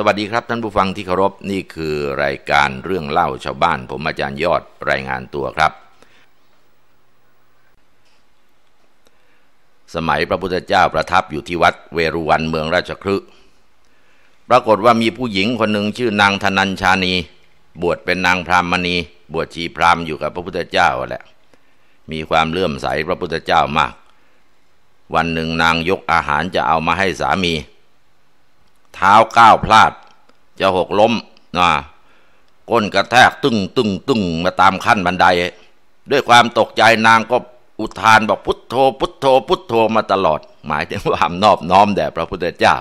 สวัสดีครับท่านผู้ฟังที่เคารพนี่คือรายการเรื่องเล่าชาวบ้านผมอาจารย์ยอดรายงานตัวครับ สมัยพระพุทธเจ้าประทับอยู่ที่วัด เวรุวันเมืองราชคฤห์ปรากฏว่ามีผู้หญิงคนหนึ่งชื่อนางธนัญชานี บวชเป็นนางพรามณี บวชชีพรามอยู่กับพระพุทธเจ้าแหละ มีความเลื่อมใสพระพุทธเจ้ามาก วันหนึ่งนางยกอาหารจะเอามาให้สามีเท้าก้าวพลาดจะหกล้มนะก้นกระแทกตึ้งตึ้งตึ้งมาตามขั้นบันได ด้วยความตกใจนางก็อุทานบอกพุทโธพุทโธพุทโธมาตลอด หมายถึงความนอบน้อมแด่พระพุทธเจ้า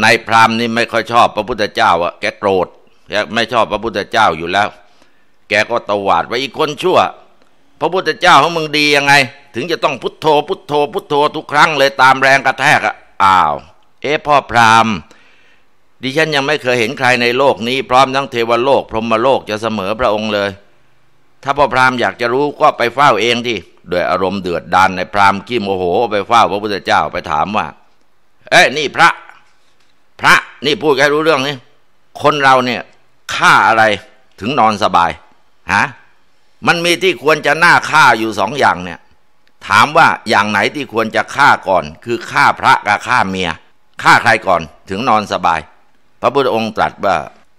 ในพราหมณ์นี่ไม่ค่อยชอบพระพุทธเจ้าอะแกโกรธแกไม่ชอบพระพุทธเจ้าอยู่แล้ว แก ก็ตวาดไว้อีกคนชั่ว พระพุทธเจ้าของมึงดียังไง ถึงจะต้องพุทโธพุทโธ พุทโธทุกครั้งเลยตามแรงกระแทกอะอ้าวเอ๊ะพ่อพราหมณ์ ดิฉันยังไม่เคยเห็นใครในโลก นี้พร้อมทั้งเทวโลก พรหมโลกจะเสมอพระองค์เลย ถ้าพ่อพราหมณ์อยากจะรู้ก็ไปเฝ้าเองที่ด้วยอารมณ์เดือดดัน ในพราหมณ์กี้โมโห ไปเฝ้าพระพุทธเจ้าไปถามว่า เอ๊ะ นี่พระพระนี่พูดแค่รู้เรื่องนี้คนเราเนี่ยฆ่าอะไรถึงนอนสบายฮะมันมีที่ควรจะน่าฆ่าอยู่สองอย่างเนี่ย ถามว่าอย่างไหนที่ควรจะฆ่าก่อน คือฆ่าพระกับฆ่าเมียฆ่าใครก่อนถึงนอนสบาย พระพุทธองค์ตรัสว่า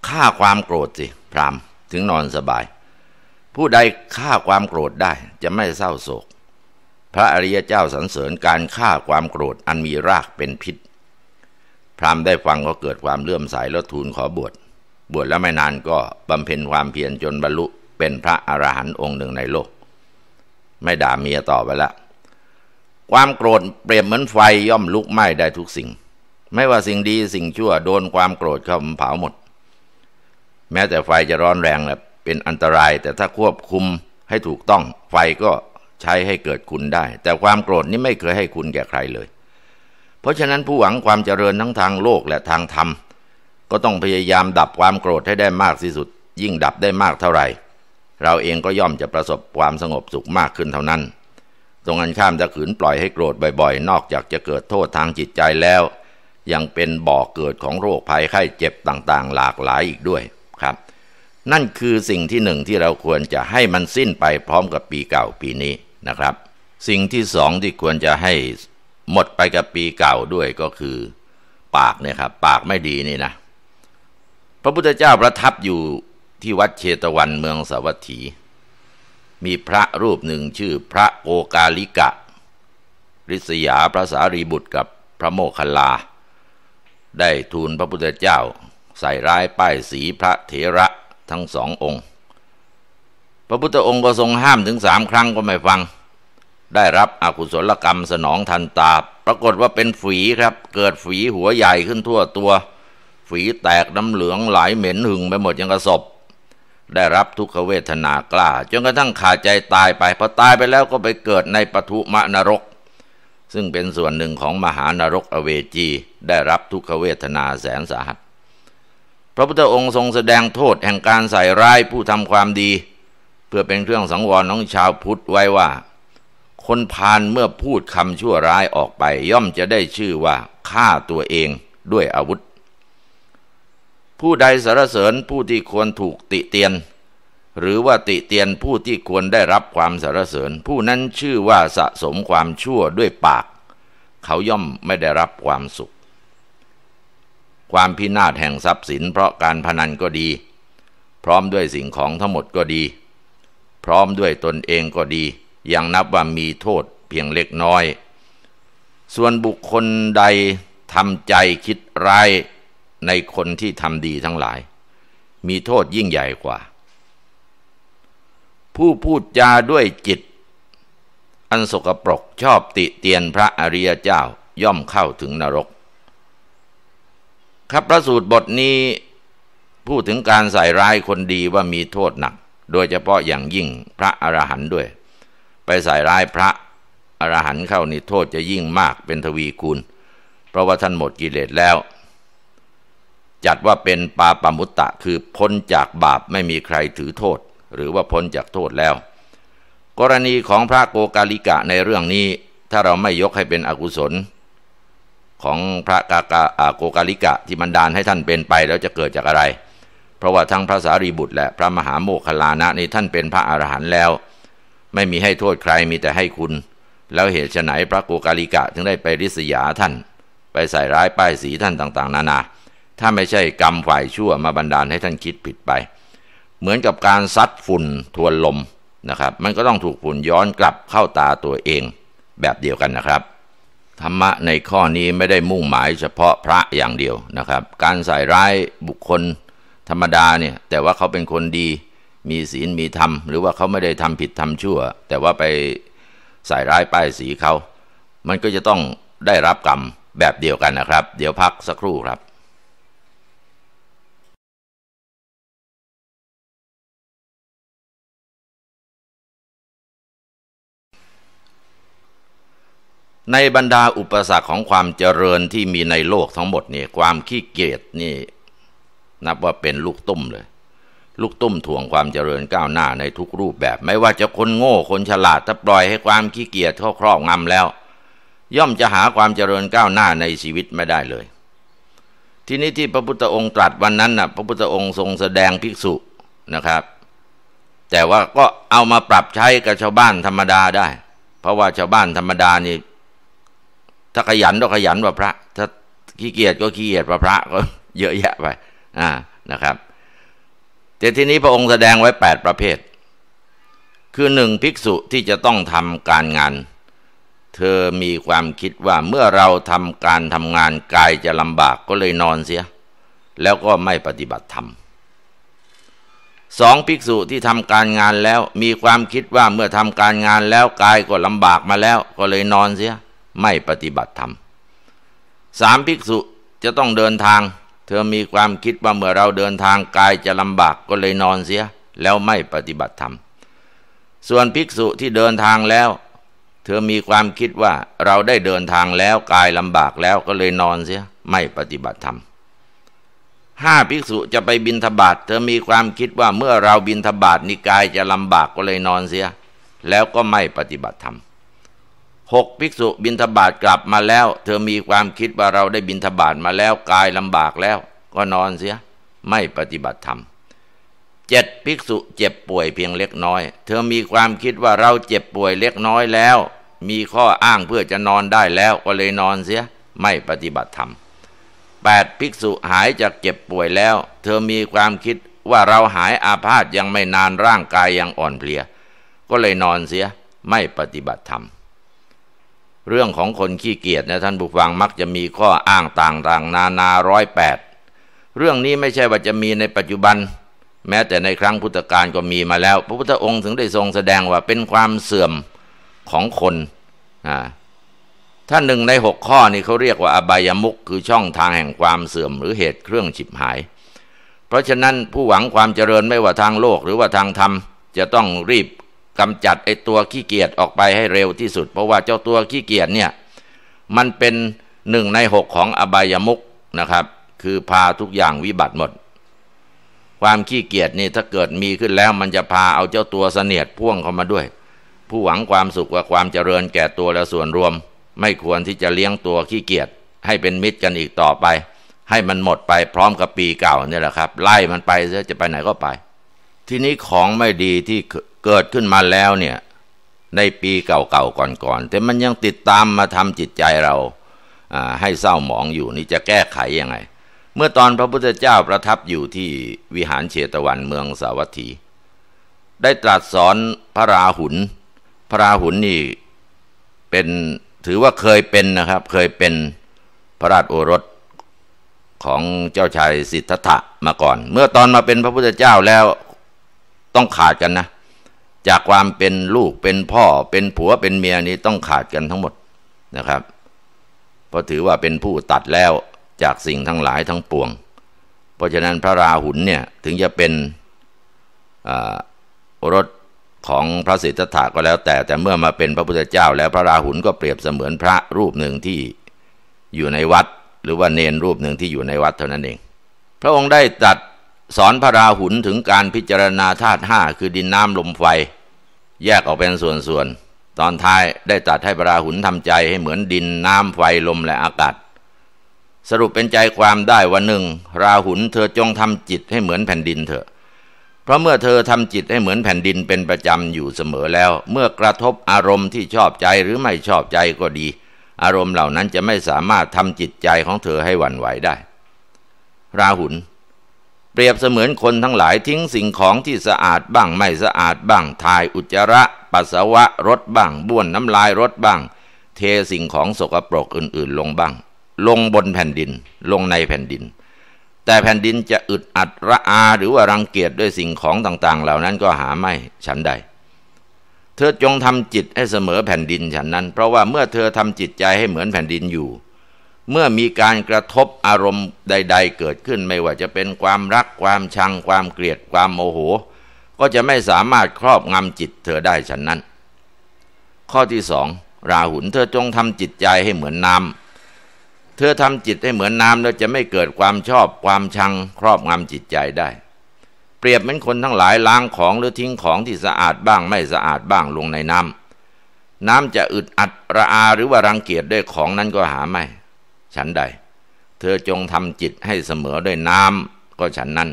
ฆ่าความโกรธสิพรามถึงนอนสบาย ผู้ใดฆ่าความโกรธได้จะไม่เศร้าโศก พระอริยเจ้าสรรเสริญการฆ่าความโกรธอันมีรากเป็นพิษ พรามได้ฟังก็เกิดความเลื่อมใสแล้วทูลขอบวชบวชแล้วไม่นานก็บำเพ็ญความเพียรจนบรรลุเป็นพระอรหันต์องค์หนึ่งในโลก ไม่ด่าเมียต่อไปละความโกรธเปรียบเหมือนไฟย่อมลุกไหม้ได้ทุกสิ่งไม่ว่าสิ่งดีสิ่งชั่วโดนความโกรธเข้ามันเผาหมด แม้แต่ไฟจะร้อนแรงแหละเป็นอันตรายแต่ถ้าควบคุมให้ถูกต้องไฟก็ใช้ให้เกิดคุณได้ แต่ความโกรธนี่ไม่เคยให้คุณแก่ใครเลย เพราะฉะนั้นผู้หวังความเจริญทั้งทางโลกและทางธรรม ก็ต้องพยายามดับความโกรธให้ได้มากที่สุด ยิ่งดับได้มากเท่าไหร่ เราเองก็ย่อมจะประสบความสงบสุขมากขึ้นเท่านั้นตรงกันข้ามจะขืนปล่อยให้โกรธบ่อยๆ นอกจากจะเกิดโทษทางจิตใจแล้วยังเป็นบ่อเกิดของโรคภัยไข้เจ็บต่างๆ หลากหลายอีกด้วยครับ นั่นคือสิ่งที่หนึ่งที่เราควรจะให้มันสิ้นไปพร้อมกับปีเก่าปีนี้นะครับ สิ่งที่สองที่ควรจะให้หมดไปกับปีเก่าด้วยก็คือ ปากเนี่ยครับ ปากไม่ดีนี่นะ พระพุทธเจ้าประทับอยู่ที่วัดเชตวันเมืองสาวัตถีมีพระรูปหนึ่งชื่อพระโอกาลิกะริศยาพระสารีบุตรกับพระโมคคัลลาได้ทูลพระพุทธเจ้าใส่ร้ายป้ายสีพระเถระทั้งสององค์ พระพุทธองค์ก็ทรงห้ามถึงสามครั้งก็ไม่ฟัง ได้รับอกุศลกรรมสนองทันตา ปรากฏว่าเป็นฝีครับเกิดฝีหัวใหญ่ขึ้นทั่วตัว ฝีแตกน้ำเหลืองไหลเหม็นหึงไปหมดยังกระสบได้รับทุกขเวทนากล้า จนกระทั่งขาดใจตายไป พอตายไปแล้วก็ไปเกิดในปทุมะนรกซึ่งเป็นส่วนหนึ่งของมหานรกอเวจีได้รับทุกขเวทนาแสนสาหัส พระพุทธองค์ทรงแสดงโทษแห่งการใส่ร้ายผู้ทำความดี เพื่อเป็นเครื่องสังวรน้องชาวพุทธไว้ว่า คนพานเมื่อพูดคำชั่วร้ายออกไปย่อมจะได้ชื่อว่าฆ่าตัวเองด้วยอาวุธ ผู้ใดสรรเสริญผู้ที่ควรถูกติเตียนหรือว่าติเตียนผู้ที่ควรได้รับความสรรเสริญ ผู้นั้นชื่อว่าสะสมความชั่วด้วยปาก เขาย่อมไม่ได้รับความสุข ความพินาศแห่งทรัพย์สินเพราะการพนันก็ดี พร้อมด้วยสิ่งของทั้งหมดก็ดี พร้อมด้วยตนเองก็ดี ยังนับว่ามีโทษเพียงเล็กน้อย ส่วนบุคคลใดทำใจคิดร้ายในคนที่ทำดีทั้งหลาย มีโทษยิ่งใหญ่กว่าผู้พูดจาด้วยจิต อันสกปรกชอบติเตียนพระอริยเจ้าย่อมเข้าถึงนรก ครับพระสูตรบทนี้ พูดถึงการใส่ร้ายคนดีว่ามีโทษหนัก โดยเฉพาะอย่างยิ่งพระอรหันต์ด้วย ไปใส่ร้ายพระอรหันต์เข้านี่โทษจะยิ่งมากเป็นทวีคูณเพราะว่าท่านหมดกิเลสแล้ว จัดว่าเป็นปาปมุตตะคือพ้นจากบาปไม่มีใครถือโทษหรือว่าพ้นจากโทษแล้ว กรณีของพระโกกาลิกะในเรื่องนี้ ถ้าเราไม่ยกให้เป็นอกุศล ของพระกากาโกกาลิกะที่บันดาลให้ท่านเป็นไปแล้วจะเกิดจากอะไร เพราะว่าทั้งพระสารีบุตรและพระมหาโมคคลานะนี่ท่านเป็นพระอรหันต์แล้ว ไม่มีให้โทษใครมีแต่ให้คุณ แล้วเหตุไฉนพระโกกาลิกะถึงได้ไปริษยาท่าน ไปใส่ร้ายป้ายสีท่านต่าง ๆ นานา ถ้าไม่ใช่กรรมฝ่ายชั่วมาบันดาลให้ท่านคิดผิดไปเหมือนกับการซัดฝุ่นทวนลมนะครับ มันก็ต้องถูกฝุ่นย้อนกลับเข้าตาตัวเองแบบเดียวกันนะครับ ธรรมะในข้อนี้ไม่ได้มุ่งหมายเฉพาะพระอย่างเดียวนะครับ การใส่ร้ายบุคคลธรรมดาเนี่ยแต่ว่าเขาเป็นคนดีมีศีลมีธรรม หรือว่าเขาไม่ได้ทำผิดทำชั่ว แต่ว่าไปใส่ร้ายป้ายสีเขา มันก็จะต้องได้รับกรรมแบบเดียวกันนะครับ เดี๋ยวพักสักครู่ครับในบรรดาอุปสรรคของความเจริญที่มีในโลกทั้งหมดนี่ความขี้เกียจนี่ นับว่าเป็นลูกตุ้มเลย ลูกตุ้มถ่วงความเจริญก้าวหน้าในทุกรูปแบบ ไม่ว่าจะคนโง่คนฉลาดถ้าปล่อยให้ความขี้เกียจเข้าครอบงำแล้ว ย่อมจะหาความเจริญก้าวหน้าในชีวิตไม่ได้เลย ที่นี้ที่พระพุทธองค์ตรัสวันนั้นนะ่ะพระพุทธองค์ทรงแสดงภิกษุนะครับ แต่ว่าก็เอามาปรับใช้กับชาวบ้านธรรมดาได้ เพราะว่าชาวบ้านธรรมดานี่ถ้าขยันก็ขยันว่าพระ ถ้าขี้เกียจก็ขี้เกียจว่าพระ ก็ เยอะแยะไปอ่านะครับ แต่ทีนี้พระองค์แสดงไว้8ประเภท คือหนึ่งภิกษุที่จะต้องทำการงาน เธอมีความคิดว่าเมื่อเราทำการทำงานกายจะลำบากก็เลยนอนเสีย แล้วก็ไม่ปฏิบัติธรรมสองภิกษุที่ทำการงานแล้ว มีความคิดว่าเมื่อทำการงานแล้วกายก็ลำบากมาแล้วก็เลยนอนเสียไม่ปฏิบัติธรรมสามภิกษุจะต้องเดินทาง เธอมีความคิดว่าเมื่อเราเดินทางกายจะลำบากก็เลยนอนเสีย แล้วไม่ปฏิบัติธรรม ส่วนภิกษุที่เดินทางแล้ว เธอมีความคิดว่าเราได้เดินทางแล้วกายลำบากแล้วก็เลยนอนเสีย ไม่ปฏิบัติธรรม ห้าภิกษุจะไปบินทบาทเธอมีความคิดว่าเมื่อเราบินทบาทนิกายจะลำบากก็เลยนอนเสีย แล้วก็ไม่ปฏิบัติธรรมหกภิกษุบินทบาทกลับมาแล้ว เธอมีความคิดว่าเราได้บินทบาทมาแล้วกายลำบากแล้ว ก็นอนเสีย ไม่ปฏิบัติธรรมเจ็ดภิกษุเจ็บป่วยเพียงเล็กน้อย เธอมีความคิดว่าเราเจ็บป่วยเล็กน้อยแล้ว มีข้ออ้างเพื่อจะนอนได้แล้วก็เลยนอนเสีย ไม่ปฏิบัติธรรมแปดภิกษุหายจากเจ็บป่วยแล้วเธอมีความคิดว่าเราหายอาพาธยังไม่นานร่างกายยังอ่อนเพลีย ก็เลยนอนเสียไม่ปฏิบัติธรรมเรื่องของคนขี้เกียจนะท่านผู้ฟังมักจะมีข้ออ้างต่างๆ นานาร้อยแปด เรื่องนี้ไม่ใช่ว่าจะมีในปัจจุบัน แม้แต่ในครั้งพุทธกาลก็มีมาแล้ว พระพุทธองค์ถึงได้ทรงแสดงว่าเป็นความเสื่อมของคน ท่านหนึ่งในหกข้อนี้เขาเรียกว่าอบายมุขคือช่องทางแห่งความเสื่อม หรือเหตุเครื่องฉิบหาย เพราะฉะนั้นผู้หวังความเจริญไม่ว่าทางโลก หรือว่าทางธรรมจะต้องรีบกำจัดไอตัวขี้เกียจออกไปให้เร็วที่สุด เพราะว่าเจ้าตัวขี้เกียจเนี่ย มันเป็นหนึ่งในหกของอบายมุกนะครับ คือพาทุกอย่างวิบัติหมด ความขี้เกียจนี่ถ้าเกิดมีขึ้นแล้ว มันจะพาเอาเจ้าตัวเสนียดพ่วงเข้ามาด้วย ผู้หวังความสุขกับความเจริญแก่ตัวและส่วนรวม ไม่ควรที่จะเลี้ยงตัวขี้เกียจให้เป็นมิตรกันอีกต่อไป ให้มันหมดไปพร้อมกับปีเก่าเนี่ยแหละครับ ไล่มันไปจะไปไหนก็ไป ทีนี้ของไม่ดีที่เกิดขึ้นมาแล้วเนี่ยในปีเก่าๆก่อนๆแต่มันยังติดตามมาทำจิตใจเราให้เศร้าหมองอยู่ นี่จะแก้ไขยังไง เมื่อตอนพระพุทธเจ้าประทับอยู่ที่วิหารเชตวันเมืองสาวัตถีได้ตรัสสอนพระราหุลพระราหุลนี่เป็นถือว่าเคยเป็นนะครับ เคยเป็นพระราชโอรสของเจ้าชายสิทธัตถะมาก่อน เมื่อตอนมาเป็นพระพุทธเจ้าแล้วต้องขาดกันนะจากความเป็นลูกเป็นพ่อเป็นผัวเป็นเมียนี้ต้องขาดกันทั้งหมดนะครับเพราะถือว่าเป็นผู้ตัดแล้วจากสิ่งทั้งหลายทั้งปวง เพราะฉะนั้นพระราหุลเนี่ยถึงจะเป็นรถของพระสิทธัตถะก็แล้ว แต่ แต่เมื่อมาเป็นพระพุทธเจ้าแล้วพระราหุลก็เปรียบเสมือนพระรูปหนึ่งที่อยู่ในวัดหรือว่าเนนรูปหนึ่งที่อยู่ในวัดเท่านั้นเอง พระองค์ได้ตัดสอนพระราหุลถึงการพิจารณาธาตุห้า คือดินน้ำลมไฟ แยกออกเป็นส่วนๆตอนท้ายได้ตัดให้พระราหุลทำใจให้เหมือนดินน้ำไฟลมและอากาศ สรุปเป็นใจความได้ว่าหนึ่งราหุลเธอจงทำจิตให้เหมือนแผ่นดินเถอะเพราะเมื่อเธอทำจิตให้เหมือนแผ่นดินเป็นประจำอยู่เสมอแล้ว เมื่อกระทบอารมณ์ที่ชอบใจหรือไม่ชอบใจก็ดี อารมณ์เหล่านั้นจะไม่สามารถทำจิตใจของเธอให้หวั่นไหวได้ ราหุลเปรียบเสมือนคนทั้งหลายทิ้งสิ่งของที่สะอาดบ้างไม่สะอาดบ้าง ทายอุจจาระปัสสาวะรถบ้างบ้วนน้ำลายรถบ้าง เทสิ่งของสกปรกอื่นๆ ลงบ้าง ลงบนแผ่นดินลงในแผ่นดิน แต่แผ่นดินจะอึดอัดระอาหรือว่ารังเกียจด้วยสิ่งของต่าง ๆ เหล่านั้นก็หาไม่ฉันใดเธอจงทำจิตให้เสมอแผ่นดินฉันนั้น เพราะว่าเมื่อเธอทำจิตใจให้เหมือนแผ่นดินอยู่เมื่อมีการกระทบอารมณ์ใดๆเกิดขึ้นไม่ว่าจะเป็นความรักความชังความเกลียดความโมโห ก็จะไม่สามารถครอบงำจิตเธอได้ฉันนั้น ข้อที่สองราหุลเธอจงทำจิตใจให้เหมือนน้ำเธอทำจิตให้เหมือนน้ำแล้วจะไม่เกิดความชอบความชังครอบงำจิตใจได้ เปรียบเหมือนคนทั้งหลายล้างของหรือทิ้งของที่สะอาดบ้าง ไม่สะอาดบ้างลงในน้ำน้ำจะอึดอัดระอาหรือว่ารังเกียจด้วยของนั้นก็หาไม่ฉันใด เธอจงทำจิตให้เสมอด้วยน้าก็ฉันนั้น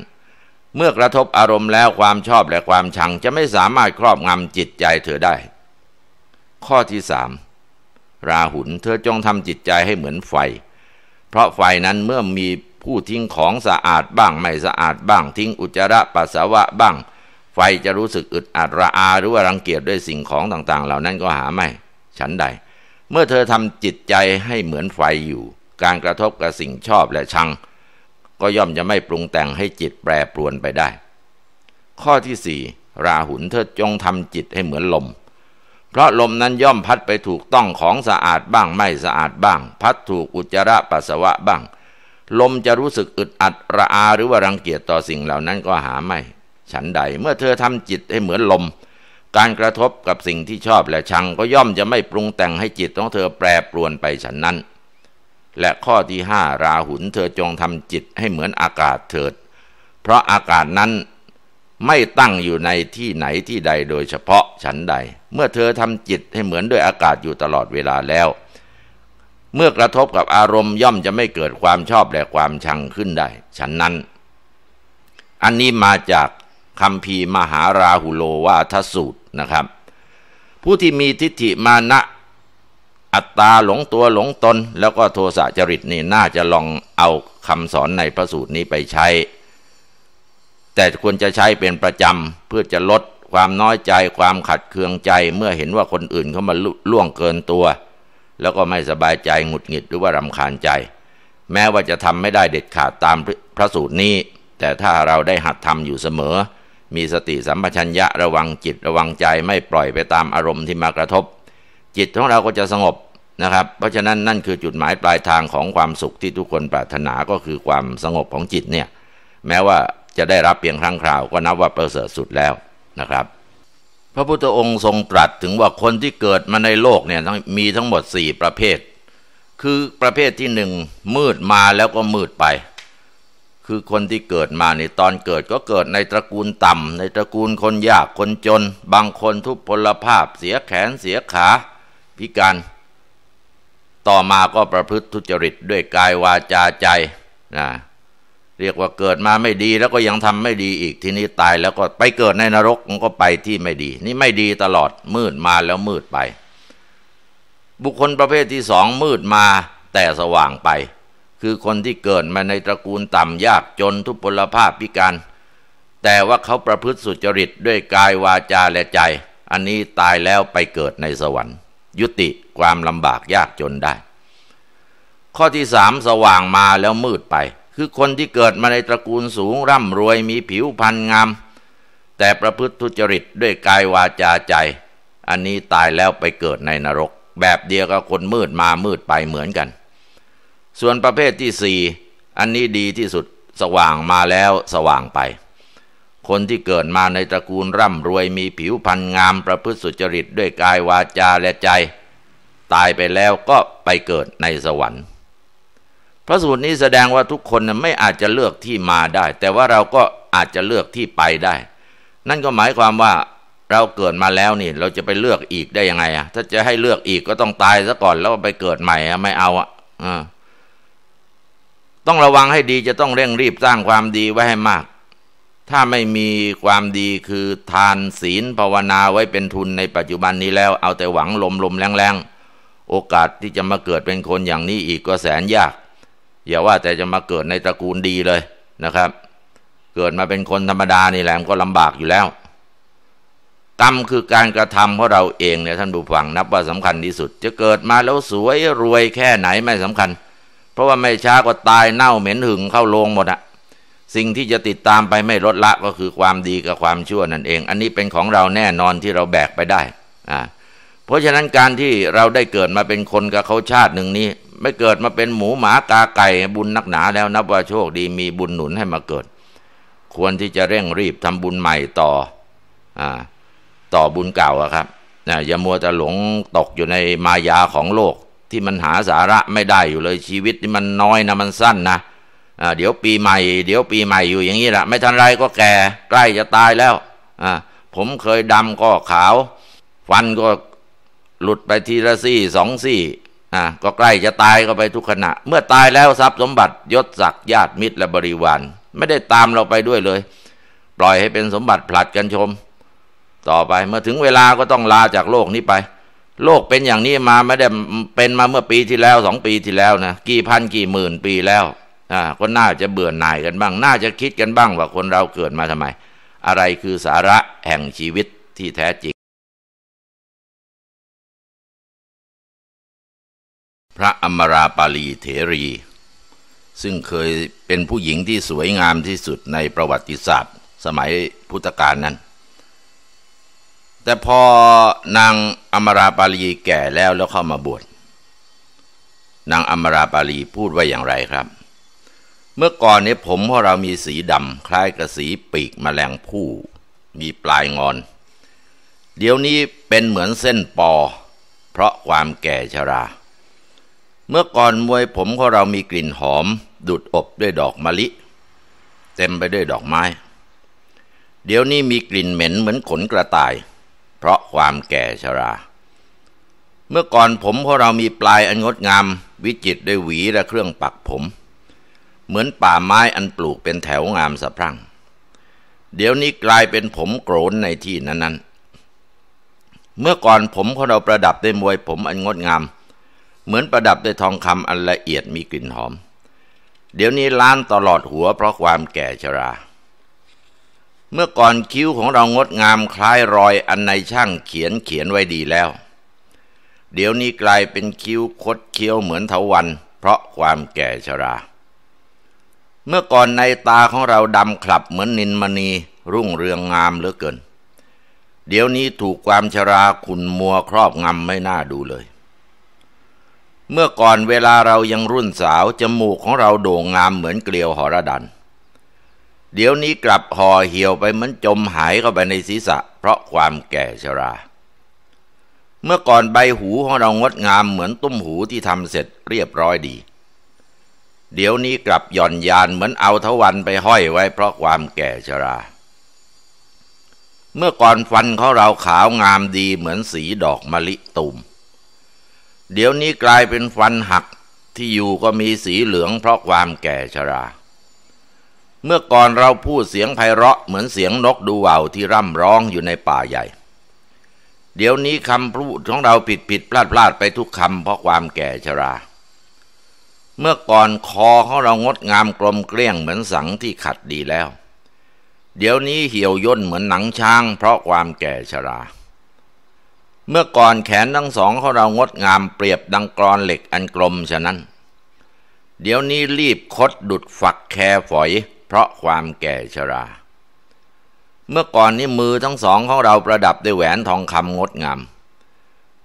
เมื่อกระทบอารมณ์แล้วความชอบและความชังจะไม่สามารถครอบงำจิตใจ เธอได้ ข้อที่สามราหุล เธอจงทำจิตใจให้เหมือนไฟ เพราะไฟนั้นเมื่อมีผู้ทิ้งของสะอาดบ้างไม่สะอาดบ้าง ทิ้งอุจจาระปัสสาวะบ้าง ไฟจะรู้สึกอึดอัดระอาหรือว่ารังเกียจด้วยสิ่งของต่าง ๆ เหล่านั้นก็หาไม่ ฉันใด เมื่อเธอทำจิตใจให้เหมือนไฟอยู่การกระทบกับสิ่งชอบและชัง ก็ย่อมจะไม่ปรุงแต่งให้จิตแปรปรวนไปได้ ข้อที่สี่ราหุลเธอจงทำจิตให้เหมือนลม เพราะลมนั้นย่อมพัดไปถูกต้องของสะอาดบ้างไม่สะอาดบ้าง พัดถูกอุจจาระปัสสาวะบ้าง ลมจะรู้สึกอึดอัดระอาหรือว่ารังเกียจต่อสิ่งเหล่านั้นก็หาไม่ ฉันใดเมื่อเธอทำจิตให้เหมือนลม การกระทบกับสิ่งที่ชอบและชังก็ย่อมจะไม่ปรุงแต่งให้จิตของเธอแปรปรวนไปฉันนั้นและข้อที่ห้าราหุลเธอจงทำจิตให้เหมือนอากาศเถิด เพราะอากาศนั้นไม่ตั้งอยู่ในที่ไหนที่ใดโดยเฉพาะฉันใด เมื่อเธอทำจิตให้เหมือนด้วยอากาศอยู่ตลอดเวลาแล้ว เมื่อกระทบกับอารมณ์ ย่อมจะไม่เกิดความชอบและความชังขึ้นได้ ฉันนั้น อันนี้มาจากคำพีมหาราหุโลวาทสูตรนะครับ ผู้ที่มีทิฏฐิมานะอัตตาหลงตัวหลงตน แล้วก็โทสะจริตนี่น่าจะลองเอาคำสอนในพระสูตรนี้ไปใช้ แต่ควรจะใช้เป็นประจำเพื่อจะลดความน้อยใจความขัดเคืองใจเมื่อเห็นว่าคนอื่นเขามาล่วงเกินตัว แล้วก็ไม่สบายใจหงุดหงิดหรือว่ารำคาญใจ แม้ว่าจะทำไม่ได้เด็ดขาดตามพระสูตรนี้ แต่ถ้าเราได้หัดทำอยู่เสมอ มีสติสัมปชัญญะระวังจิตระวังใจไม่ปล่อยไปตามอารมณ์ที่มากระทบจิตของเราก็จะสงบนะครับ เพราะฉะนั้นนั่นคือจุดหมายปลายทางของความสุขที่ทุกคนปรารถนาก็คือความสงบของจิตเนี่ย แม้ว่าจะได้รับเพียงครั้งคราวก็นับว่าประเสริฐสุดแล้วนะครับ พระพุทธองค์ทรงตรัสถึงว่าคนที่เกิดมาในโลกเนี่ยมีทั้งหมด 4 ประเภท คือประเภทที่หนึ่งมืดมาแล้วก็มืดไป คือคนที่เกิดมาในตอนเกิดก็เกิดในตระกูลต่ำในตระกูลคนยากคนจน บางคนทุพพลภาพเสียแขนเสียขาพิการ ต่อมาก็ประพฤติทุจริตด้วยกายวาจาใจ นะ เรียกว่าเกิดมาไม่ดีแล้วก็ยังทำไม่ดีอีก ทีนี้ตายแล้วก็ไปเกิดในนรกมันก็ไปที่ไม่ดี นี่ไม่ดีตลอด มืดมาแล้วมืดไป บุคคลประเภทที่สองมืดมาแต่สว่างไป คือคนที่เกิดมาในตระกูลต่ำยากจนทุพพลภาพพิการ แต่ว่าเขาประพฤติสุจริตด้วยกายวาจาและใจ อันนี้ตายแล้วไปเกิดในสวรรค์ยุติความลำบากยากจนได้ ข้อที่สามสว่างมาแล้วมืดไป คือคนที่เกิดมาในตระกูลสูงร่ำรวยมีผิวพรรณงามแต่ประพฤติทุจริตด้วยกายวาจาใจ อันนี้ตายแล้วไปเกิดในนรก แบบเดียวกับคนมืดมามืดไปเหมือนกัน ส่วนประเภทที่สี่อันนี้ดีที่สุดสว่างมาแล้วสว่างไปคนที่เกิดมาในตระกูลร่ำรวยมีผิวพรรณงามประพฤติสุจริตด้วยกายวาจาและใจ ตายไปแล้วก็ไปเกิดในสวรรค์พระสูตรนี้แสดงว่าทุกคนไม่อาจจะเลือกที่มาได้ แต่ว่าเราก็อาจจะเลือกที่ไปได้ นั่นก็หมายความว่าเราเกิดมาแล้วนี่ เราจะไปเลือกอีกได้ยังไง อ่ะ ถ้าจะให้เลือกอีกก็ต้องตายซะก่อนแล้วไปเกิดใหม่อ่ะ ไม่เอาอ่ะต้องระวังให้ดีจะต้องเร่งรีบสร้างความดีไว้ให้มากถ้าไม่มีความดีคือทานศีลภาวนาไว้เป็นทุนในปัจจุบันนี้แล้ว เอาแต่หวังลมลมแรงๆ โอกาสที่จะมาเกิดเป็นคนอย่างนี้อีกก็แสนยากอย่าว่าแต่จะมาเกิดในตระกูลดีเลยนะครับ เกิดมาเป็นคนธรรมดานี่แหละก็ลำบากอยู่แล้วกรรมคือการกระทำของเราเองเนี่ยท่านผู้ฟัง นับว่าสำคัญที่สุด จะเกิดมาแล้วสวยรวยแค่ไหนไม่สำคัญ เพราะว่าไม่ช้าก็ตายเน่าเหม็นหึงเข้าโรงหมดอะสิ่งที่จะติดตามไปไม่ลดละก็คือความดีกับความชั่วนั่นเอง อันนี้เป็นของเราแน่นอนที่เราแบกไปได้ อ่า เพราะฉะนั้นการที่เราได้เกิดมาเป็นคนกับเขาชาติหนึ่งนี้ ไม่เกิดมาเป็นหมูหมากาไก่บุญนักหนาแล้วนับว่าโชคดีมีบุญหนุนให้มาเกิด ควรที่จะเร่งรีบทำบุญใหม่ต่อ อ่า ต่อบุญเก่าอะครับนะอย่ามัวจะหลงตกอยู่ในมายาของโลกที่มันหาสาระไม่ได้อยู่เลยชีวิตนี่มันน้อยนะมันสั้นนะเดี๋ยวปีใหม่เดี๋ยวปีใหม่อยู่อย่างนี้แหละไม่ทันไรก็แก่ใกล้จะตายแล้วผมเคยดำก็ขาว ฟันก็หลุดไปทีละซี่สองซี่ก็ใกล้จะตายก็ไปทุกขณะ เมื่อตายแล้วทรัพย์สมบัติยศศักดิ์ญาติมิตรและบริวารไม่ได้ตามเราไปด้วยเลย ปล่อยให้เป็นสมบัติผลัดกันชม ต่อไปเมื่อถึงเวลาก็ต้องลาจากโลกนี้ไป โลกเป็นอย่างนี้มาไม่ได้เป็นมาเมื่อปีที่แล้วสองปีที่แล้วนะกี่พันกี่หมื่นปีแล้วก็น่าจะเบื่อหน่ายกันบ้าง น่าจะคิดกันบ้างว่าคนเราเกิดมาทำไม อะไรคือสาระแห่งชีวิตที่แท้จริง พระอมราปาลีเถรี ซึ่งเคยเป็นผู้หญิงที่สวยงามที่สุดในประวัติศาสตร์สมัยพุทธกาลนั้น แต่พอนางอมราปาลีแก่แล้วแล้วเข้ามาบวช นางอมราปาลีพูดว่าอย่างไรครับมื่อก่อนนี้ผมพอเรามีสีดำคล้ายกับสีปีกมแมลงผู้มีปลายงอน เดี๋ยวนี้เป็นเหมือนเส้นปอ เพราะความแก่ชรา เมื่อก่อนมวยผมพอเรามีกลิ่นหอม ดุดอบด้วยดอกมะลิ เต็มไปด้วยดอกไม้ เดี๋ยวนี้มีกลิ่นเหม็นเหมือนขนกระต่าย เพราะความแก่ชรา เมื่อก่อนผมพอเรามีปลายอันงดงาม วิจิตด้วยหวีและเครื่องปักผมเหมือนป่าไม้อันปลูกเป็นแถวงามสะพรั่ง เดี๋ยวนี้กลายเป็นผมโกรนในที่นั้นๆ เมื่อก่อนผมของเราประดับด้วยมวยผมอันงดงาม เหมือนประดับด้วยทองคำอันละเอียดมีกลิ่นหอม เดี๋ยวนี้ล้านตลอดหัวเพราะความแก่ชรา เมื่อก่อนคิ้วของเรางดงามคล้ายรอยอันในช่างเขียนเขียนไว้ดีแล้ว เดี๋ยวนี้กลายเป็นคิ้วคดเคี้ยวเหมือนเถาวันเพราะความแก่ชราเมื่อก่อนในตาของเราดำคลับเหมือนนินมณี รุ่งเรืองงามเหลือเกิน เดี๋ยวนี้ถูกความชราขุนมัวครอบงำไม่น่าดูเลย เมื่อก่อนเวลาเรายังรุ่นสาวจมูกของเราโด่งงามเหมือนเกลียวหอระดัน เดี๋ยวนี้กลับห่อเหี่ยวไปเหมือนจมหายเข้าไปในศีรษะเพราะความแก่ชรา เมื่อก่อนใบหูของเรางดงามเหมือนตุ้มหูที่ทำเสร็จเรียบร้อยดีเดี๋ยวนี้กลับหย่อนยานเหมือนเอาทวันไปห้อยไว้เพราะความแก่ชรา เมื่อก่อนฟันของเราขาวงามดีเหมือนสีดอกมะลิตุม่ม เดี๋ยวนี้กลายเป็นฟันหักที่อยู่ก็มีสีเหลืองเพราะความแก่ชรา เมื่อก่อนเราพูดเสียงไพเราะเหมือนเสียงนกดูว่าวที่ร่ำร้องอยู่ในป่าใหญ่ เดี๋ยวนี้คำพูดของเราผิดผิดพลาดพลาดไปทุกคำเพราะความแก่ชราเมื่อก่อนคอของเรางดงามกลมเกลี้ยงเหมือนสังที่ขัดดีแล้ว เดี๋ยวนี้เหี่ยวย่นเหมือนหนังช้าง เพราะความแก่ชรา เมื่อก่อนแขนทั้งสองของเรางดงามเปรียบดังกรอนเหล็กอันกลมฉะนั้น เดี๋ยวนี้รีบคดดุดฝักแคฝอย เพราะความแก่ชรา เมื่อก่อนนี้มือทั้งสองของเราประดับด้วยแหวนทองคำงดงาม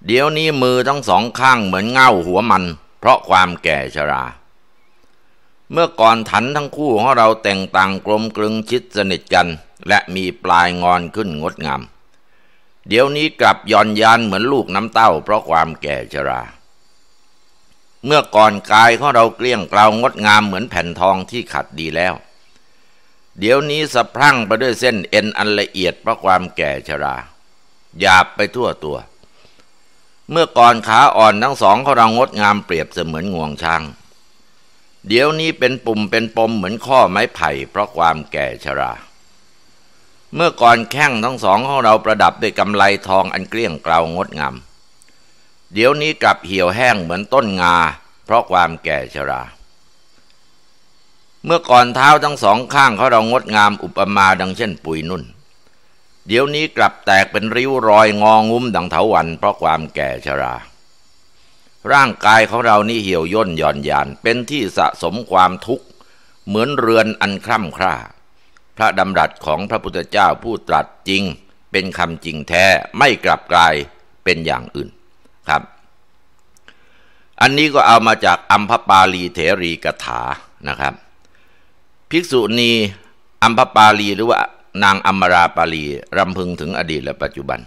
เดี๋ยวนี้มือทั้งสองข้างเหมือนเง่าหัวมันเพราะความแก่ชรา เมื่อก่อนถันทั้งคู่ของเราแต่งต่างกลมกลึงชิดสนิทกันและมีปลายงอนขึ้นงดงาม เดี๋ยวนี้กลับย่อนยานเหมือนลูกน้ำเต้าเพราะความแก่ชรา เมื่อก่อนกายของเราเกลี้ยงเกลางดงามเหมือนแผ่นทองที่ขัดดีแล้ว เดี๋ยวนี้สะพรั่งไปด้วยเส้นเอ็นอันละเอียดเพราะความแก่ชราหยาบไปทั่วตัวเมื่อก่อนขาอ่อนทั้งสองเขาเรางดงามเปรียบเสมือนงวงช้าง เดี๋ยวนี้เป็นปุ่มเป็นปมเหมือนข้อไม้ไผ่ เพราะความแก่ชรา เมื่อก่อนแข้งทั้งสองของเราประดับด้วยกำไลทองอันเกลี้ยงเกลางดงาม เดี๋ยวนี้กลับเหี่ยวแห้งเหมือนต้นงาเพราะความแก่ชรา เมื่อก่อนเท้าทั้งสองข้างเขาเรางดงามอุปมาดังเช่น ปุยนุ่นเดี๋ยวนี้กลับแตกเป็นริ้วรอยงองุ้มดังเถาวันเพราะความแก่ชรา ร่างกายของเรานี่เหี่ยวย่นหย่อนยานเป็นที่สะสมความทุกข์เหมือนเรือนอันคร่ำคร่าพระดำรัสของพระพุทธเจ้าผู้ตรัสจริงเป็นคำจริงแท้ไม่กลับกลายเป็นอย่างอื่นครับ อันนี้ก็เอามาจากอัมพปาลีเถรีกถานะครับ ภิกษุณีอัมพปาลีหรือว่านางอมราปาลีรำพึงถึงอดีตและปัจจุบัน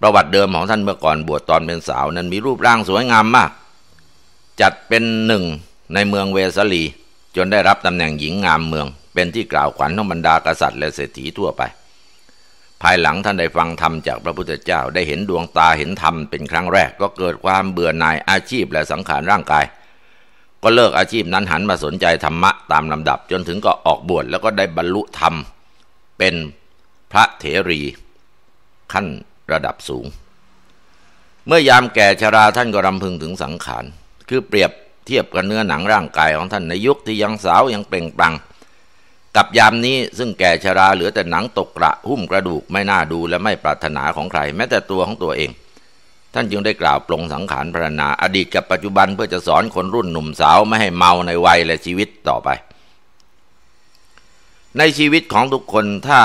ประวัติเดิมของท่านเมื่อก่อนบวชตอนเป็นสาวนั้นมีรูปร่างสวยงามมาก จัดเป็นหนึ่งในเมืองเวสลี จนได้รับตำแหน่งหญิงงามเมือง เป็นที่กล่าวขวัญของบรรดากษัตริย์และเศรษฐีทั่วไป ภายหลังท่านได้ฟังธรรมจากพระพุทธเจ้าได้เห็นดวงตาเห็นธรรมเป็นครั้งแรก ก็เกิดความเบื่อหน่ายอาชีพและสังขารร่างกาย ก็เลิกอาชีพนั้นหันมาสนใจธรรมะตามลำดับจนถึงก็ออกบวชแล้วก็ได้บรรลุธรรมเป็นพระเถรีขั้นระดับสูง เมื่อยามแก่ชราท่านก็รำพึงถึงสังขารคือเปรียบเทียบกับเนื้อหนังร่างกายของท่านในยุคที่ยังสาวยังเปล่งปลัง่งกับยามนี้ซึ่งแก่ชราเหลือแต่หนังตกกระหุ้มกระดูกไม่น่าดูและไม่ปรารถนาของใคร แม้แต่ตัวของตัวเอง ท่านจึงได้กล่าวปรงสังขารพรรณนา อดีตกับปัจจุบันเพื่อจะสอนคนรุ่นหนุ่มสาวไม่ให้เมาในวัยและชีวิตต่อไปในชีวิตของทุกคนถ้า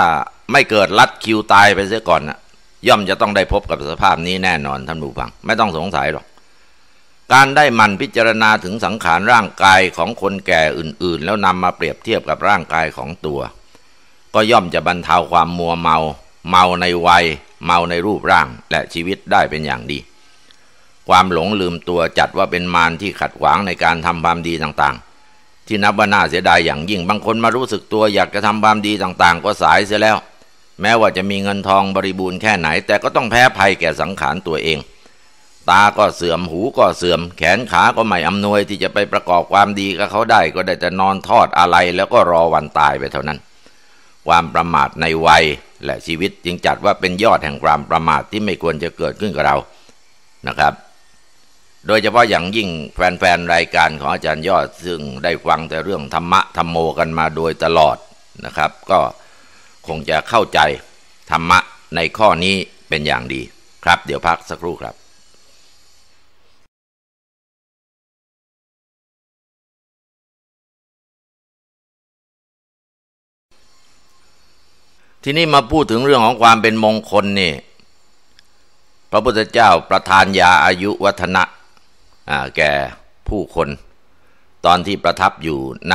ไม่เกิดลัดคิวตายไปเสียก่อนนะย่อมจะต้องได้พบกับสภาพนี้แน่นอนท่านผู้ฟัง ไม่ต้องสงสัยหรอก การได้มันพิจารณาถึงสังขารร่างกายของคนแก่อื่นๆ แล้วนำมาเปรียบเทียบกับร่างกายของตัว ก็ย่อมจะบรรเทาความมัวเมา เมาในวัย เมาในรูปร่าง และชีวิตได้เป็นอย่างดี ความหลงลืมตัวจัดว่าเป็นมารที่ขัดขวางในการทำความดีต่างๆที่นับว่าน่าเสียดายอย่างยิ่งบางคนมารู้สึกตัวอยากจะทำความดีต่างๆ ก็สายเสียแล้ว แม้ว่าจะมีเงินทองบริบูรณ์แค่ไหน แต่ก็ต้องแพ้ภัยแก่สังขารตัวเอง ตา ก็เสื่อมหูก็เสื่อม แขนขา ก็ไม่ อำนวยที่จะไปประกอบความดีกับเขาได้ก็ได้จะนอนทอดอะไรแล้วก็รอวันตายไปเท่านั้น ความประมาทในวัยและชีวิตจึงจัดว่าเป็นยอดแห่งความประมาทที่ไม่ควรจะเกิดขึ้นกับเรานะครับโดยเฉพาะอย่างยิ่งแฟนๆรายการของอาจารย์ยอดซึ่งได้ฟังแต่เรื่องธรรมะธรรมโมกันมาโดยตลอดนะครับ ก็คงจะเข้าใจธรรมะในข้อนี้เป็นอย่างดีครับเดี๋ยวพักสักครู่ครับ ทีนี้มาพูดถึงเรื่องของความเป็นมงคลนี่พระพุทธเจ้าประทานยาอายุวัฒนะแก่ผู้คนตอนที่ประทับอยู่ณ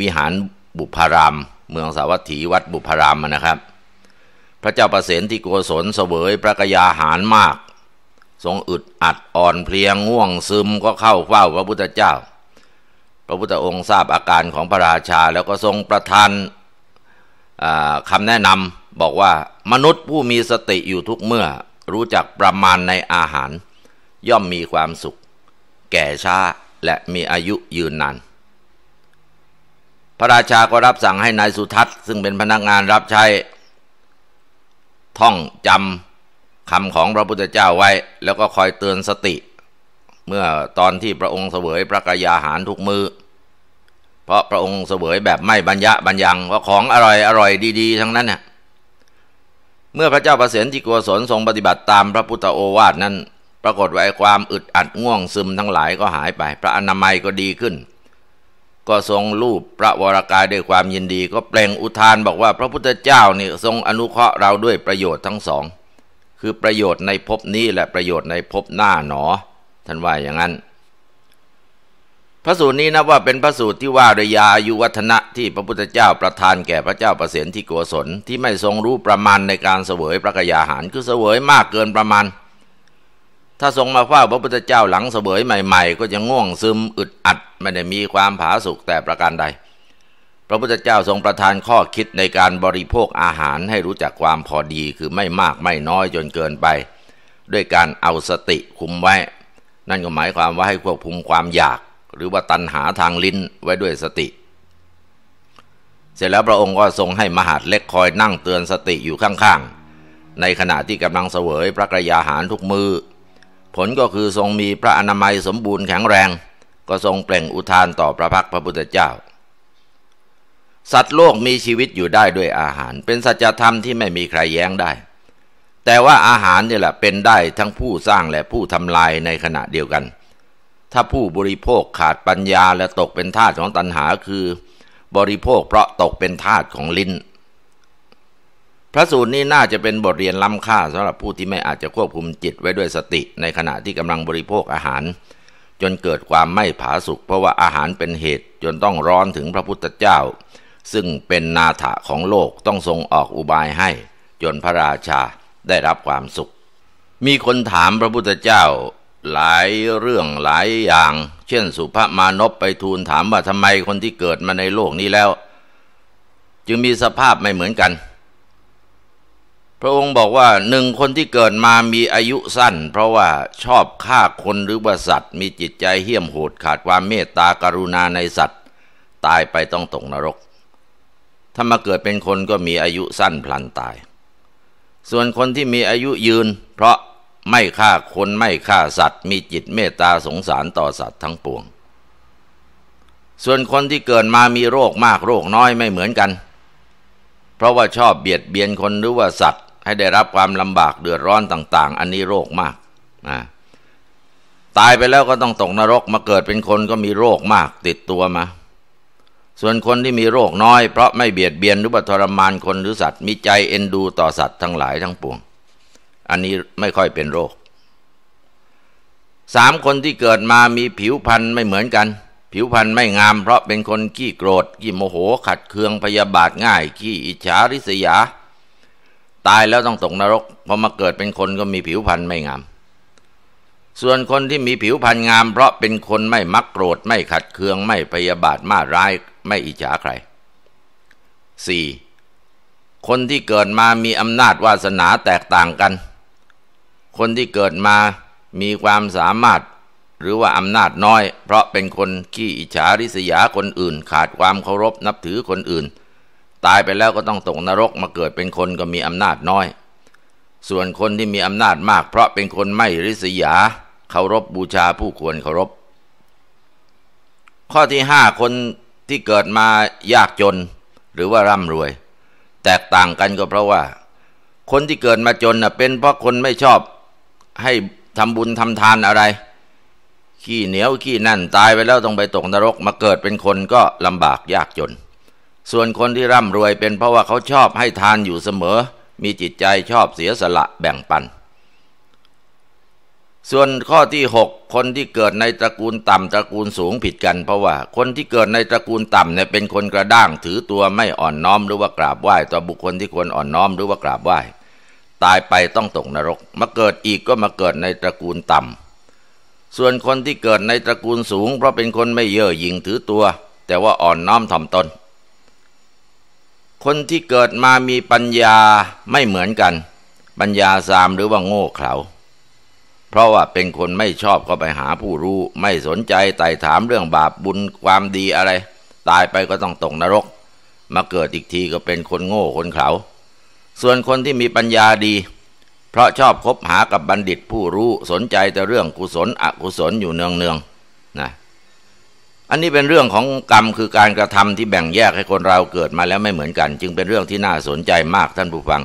วิหารบุพารามเมืองสาวัตถีวัดบุพารามนะครับ พระเจ้าประเสนที่โกศลเสวยพระกยาหารมาก ทรงอึดอัดอ่อนเพลียงง่วงซึมก็เข้าเฝ้าพระพุทธเจ้า พระพุทธองค์ทราบอาการของพระราชา แล้วก็ทรงประทานคำแนะนำบอกว่ามนุษย์ผู้มีสติอยู่ทุกเมื่อ รู้จักประมาณในอาหารย่อมมีความสุขแก่ช้าและมีอายุยืนนานพระราชาก็รับสั่งให้นายสุทัศน์ ซึ่งเป็นพนักงานรับใช้ท่องจำคำของพระพุทธเจ้าไว้แล้วก็คอยเตือนสติ เมื่อตอนที่พระองค์เสวยพระกายาหารทุกมือ เพราะพระองค์เสวยแบบไม่บัญญะบัญญัง ว่าของอร่อยอร่อยดีๆ ทั้งนั้นน่ยเมื่อพระเจ้าประเสนที่ัวสนทรงปฏิบัติตามพระพุทธโอวาทนั้นปรากฏว่าความอึดอัด ง่วงซึมทั้งหลายก็หายไปพระอนามัยก็ดีขึ้น ก็ทรงรูปพระวรากายด้วยความยินดีก็เปล่งอุทานบอกว่าพระพุทธเจ้านี่ทรงอนุเคราะห์เราด้วยประโยชน์ทั้งสองคือประโยชน์ในภพนี้และประโยชน์ในภพหน้าหนอท่านว่าอย่างนั้น พระสูตรนี้นะว่าเป็นพระสูตรที่ว่าด้วยยาอายุวัฒนะที่พระพุทธเจ้าประทานแก่พระเจ้าประเสนที่โกศลที่ไม่ทรงรู้ประมาณในการเสวยพระกยาหารคือเสวยมากเกินประมาณถ้าทรงมาเฝ้าพระพุทธเจ้าหลังเสบยใหม่ๆ ก็จะง่วงซึมอึดอัด ไม่ได้มีความผาสุกแต่ประการใดพระพุทธเจ้าทรงประทานข้อคิดในการบริโภคอาหารให้รู้จักความพอดีคือไม่มากไม่น้อยจนเกินไป ด้วยการเอาสติคุมไว้ นั่นก็หมายความว่าให้ควบคุมความอยาก หรือว่าตัณหาทางลิ้นไว้ด้วยสติ เสร็จแล้วพระองค์ก็ทรงให้มหาดเล็กคอยนั่งเตือนสติอยู่ข้างๆในขณะที่กำลังเสวยพระกรยาหารทุกมือผลก็คือทรงมีพระอนามัยสมบูรณ์แข็งแรง ก็ทรงเปล่งอุทานต่อพระพักพระพุทธเจ้า สัตว์โลกมีชีวิตอยู่ได้ด้วยอาหาร เป็นสัจธรรมที่ไม่มีใครแย้งได้ แต่ว่าอาหารนี่แหละเป็นได้ทั้งผู้สร้างและผู้ทำลายในขณะเดียวกัน ถ้าผู้บริโภคขาดปัญญาและตกเป็นทาสของตัณหาคือบริโภคเพราะตกเป็นทาสของลิ้นพระสูตรนี้น่าจะเป็นบทเรียนล้ำค่าสำหรับผู้ที่ไม่อาจจะควบคุมจิตไว้ด้วยสติในขณะที่กำลังบริโภคอาหาร จนเกิดความไม่ผาสุกเพราะว่าอาหารเป็นเหตุ จนต้องร้อนถึงพระพุทธเจ้า ซึ่งเป็นนาถะของโลกต้องทรงออกอุบายให้ จนพระราชาได้รับความสุข มีคนถามพระพุทธเจ้าหลายเรื่องหลายอย่าง เช่นสุภมานพไปทูลถามว่าทำไมคนที่เกิดมาในโลกนี้แล้ว จึงมีสภาพไม่เหมือนกันพระองค์บอกว่าหนึ่งคนที่เกิดมามีอายุสั้น เพราะว่าชอบฆ่าคนหรือว่าสัตว์ มีจิตใจเหี้ยมโหดขาดความเมตตากรุณาในสัตว์ ตายไปต้องตกนรก ถ้ามาเกิดเป็นคนก็มีอายุสั้นพลันตาย ส่วนคนที่มีอายุยืน เพราะไม่ฆ่าคนไม่ฆ่าสัตว์ มีจิตเมตตาสงสารต่อสัตว์ทั้งปวง ส่วนคนที่เกิดมามีโรคมากโรคน้อยไม่เหมือนกัน เพราะว่าชอบเบียดเบียนคนหรือว่าสัตวให้ได้รับความลำบากเดือดร้อนต่างๆ อันนี้โรคมากนะตายไปแล้วก็ต้องตกนรกมาเกิดเป็นคนก็มีโรคมาก ติดตัวมา ส่วนคนที่มีโรคน้อยเพราะไม่เบียดเบียนหรือบทรมานคนหรือสัตว์มีใจเอ็นดูต่อสัตว์ทั้งหลายทั้งปวง อันนี้ไม่ค่อยเป็นโรค สามคนที่เกิดมามีผิวพรรณไม่เหมือนกัน ผิวพรรณไม่งามเพราะเป็นคนขี้โกรธขี้โมโห ขัดเคืองพยาบาทง่าย ขี้อิจฉาริษยาตายแล้วต้องตกนรกพอมาเกิดเป็นคนก็มีผิวพรรณไม่งาม ส่วนคนที่มีผิวพรรณงามเพราะเป็นคนไม่มักโกรธไม่ขัดเคืองไม่พยาบาทมาร้ายไม่อิจฉาใคร 4. คนที่เกิดมามีอำนาจวาสนาแตกต่างกัน คนที่เกิดมามีความสามารถหรือว่าอำนาจน้อย เพราะเป็นคนขี้อิจฉาริษยาคนอื่นขาดความเคารพนับถือคนอื่นตายไปแล้วก็ต้องตกนรกมาเกิดเป็นคนก็มีอำนาจน้อย ส่วนคนที่มีอำนาจมากเพราะเป็นคนไม่ริษยาเคารพบบูชาผู้ควรเคารพ ข้อที่ห้าคนที่เกิดมายากจนหรือว่าร่ำรวย แตกต่างกันก็เพราะว่า คนที่เกิดมาจนเป็น เพราะคนไม่ชอบให้ทำบุญทำทานอะไร ขี้เหนียวขี้นั่นตายไปแล้วต้องไปตกนรกมาเกิดเป็นคนก็ลำบากยากจนส่วนคนที่ร่ำรวยเป็นเพราะว่าเขาชอบให้ทานอยู่เสมอ มีจิตใจชอบเสียสละแบ่งปัน ส่วนข้อที่ 6 คนที่เกิดในตระกูลต่ำตระกูลสูงผิดกันเพราะว่าคนที่เกิดในตระกูลต่ำเนี่ยเป็นคนกระด้างถือตัวไม่อ่อนน้อมหรือว่ากราบไหว้ต่อบุคคลที่ควรอ่อนน้อมหรือว่ากราบไหว้ ตายไปต้องตกนรก มาเกิดอีกก็มาเกิดในตระกูลต่ำ ส่วนคนที่เกิดในตระกูลสูงเพราะเป็นคนไม่เย่อหยิ่งถือตัว แต่ว่าอ่อนน้อมถ่อมตนคนที่เกิดมามีปัญญาไม่เหมือนกัน ปัญญาสามหรือว่าโง่เขลา เพราะว่าเป็นคนไม่ชอบก็ไปหาผู้รู้ไม่สนใจไต่ถามเรื่องบาปบุญความดีอะไร ตายไปก็ต้องตกนรก มาเกิดอีกทีก็เป็นคนโง่คนเขลาส่วนคนที่มีปัญญาดี เพราะชอบคบหากับบัณฑิตผู้รู้สนใจแต่เรื่องกุศลอกุศลอยู่เนืองๆนนะอันนี้เป็นเรื่องของกรรมคือการกระทำที่แบ่งแยกให้คนเราเกิดมาแล้วไม่เหมือนกัน จึงเป็นเรื่องที่น่าสนใจมากท่านผู้ฟัง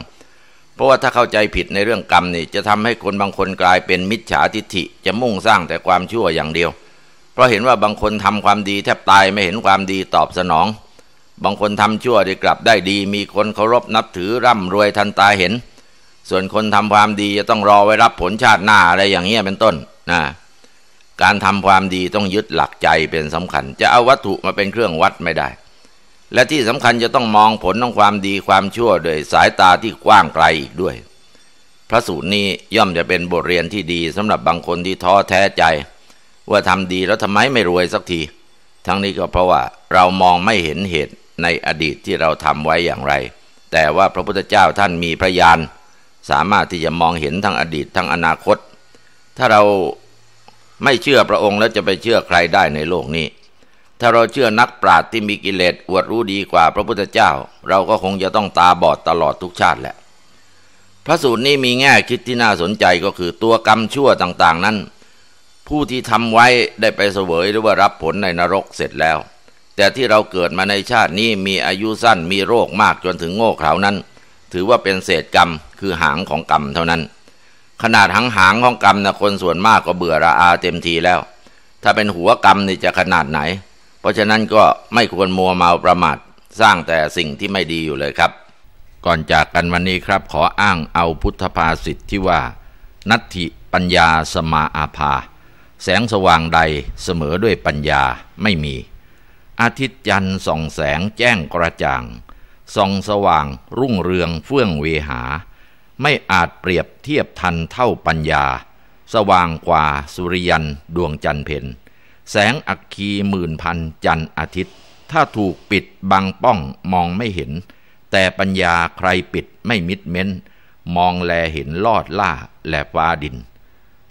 เพราะว่าถ้าเข้าใจผิดในเรื่องกรรมนี่ จะทำให้คนบางคนกลายเป็นมิจฉาทิฐิจะมุ่งสร้างแต่ความชั่วอย่างเดียว เพราะเห็นว่าบางคนทำความดีแทบตายไม่เห็นความดีตอบสนอง บางคนทำชั่วได้กลับได้ดี มีคนเคารพนับถือร่ำรวยทันตาเห็น ส่วนคนทำความดีจะต้องรอไว้รับผลชาติหน้าอะไรอย่างเงี้ยเป็นต้นนะการทำความดีต้องยึดหลักใจเป็นสำคัญ จะเอาวัตถุมาเป็นเครื่องวัดไม่ได้ และที่สำคัญจะต้องมองผลของความดีความชั่วโดยสายตาที่กว้างไกลอีกด้วย พระสูตรนี้ย่อมจะเป็นบทเรียนที่ดีสำหรับบางคนที่ท้อแท้ใจ ว่าทำดีแล้วทำไมไม่รวยสักทีทั้งนี้ก็เพราะว่า เรามองไม่เห็นเหตุในอดีตที่เราทำไว้อย่างไร แต่ว่าพระพุทธเจ้าท่านมีพระญาณสามารถที่จะมองเห็นทั้งอดีตทั้งอนาคต ถ้าเราไม่เชื่อพระองค์แล้วจะไปเชื่อใครได้ในโลกนี้ ถ้าเราเชื่อนักปราชญ์ที่มีกิเลสอวดรู้ดีกว่าพระพุทธเจ้า เราก็คงจะต้องตาบอดตลอดทุกชาติแหละ พระสูตรนี้มีแง่คิดที่น่าสนใจก็คือตัวกรรมชั่วต่างๆ นั้น ผู้ที่ทำไว้ได้ไปเสวยหรือว่ารับผลในนรกเสร็จแล้ว แต่ที่เราเกิดมาในชาตินี้มีอายุสั้นมีโรคมากจนถึงโง่เขานั้น ถือว่าเป็นเศษกรรมคือหางของกรรมเท่านั้นขนาดหางหางของกรรมนะคนส่วนมากก็เบื่อระอาเต็มทีแล้ว ถ้าเป็นหัวกรรมนี่จะขนาดไหน เพราะฉะนั้นก็ไม่ควรมัวเมาประมาท สร้างแต่สิ่งที่ไม่ดีอยู่เลยครับ ก่อนจากกันวันนี้ครับ ขออ้างเอาพุทธภาษิตทที่ว่า นัตถิปัญญาสมาอาภา แสงสว่างใดเสมอด้วยปัญญาไม่มี อาทิตย์จันทร์ส่องแสงแจ้งกระจ่างส่องสว่าง รุ่งเรืองเฟื่องเวหาไม่อาจเปรียบเทียบทันเท่าปัญญา สว่างกว่าสุริยันดวงจันเพนแสงอัคคีหมื่นพันจันอาทิตย์ ถ้าถูกปิดบังป้องมองไม่เห็น แต่ปัญญาใครปิดไม่มิดเม้น มองแลเห็นลอดล่าและฟ้าดิน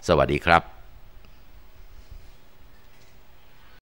สวัสดีครับ